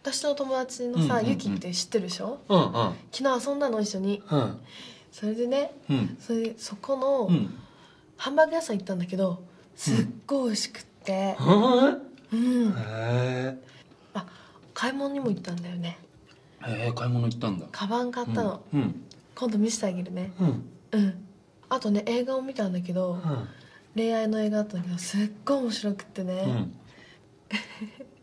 私の友達のさ、ゆきって知ってるでしょ、うんうん、昨日遊んだの一緒に、うん、それでね、うん、それそこの、ハンバーグ屋さん行ったんだけどすっごい美味しくって、うん、へえあ買い物にも行ったんだよねへえ買い物行ったんだカバン買ったの、うんうん、今度見せてあげるねうん、あとね映画を見たんだけど、恋愛の映画あったんだけどすっごい面白くってね、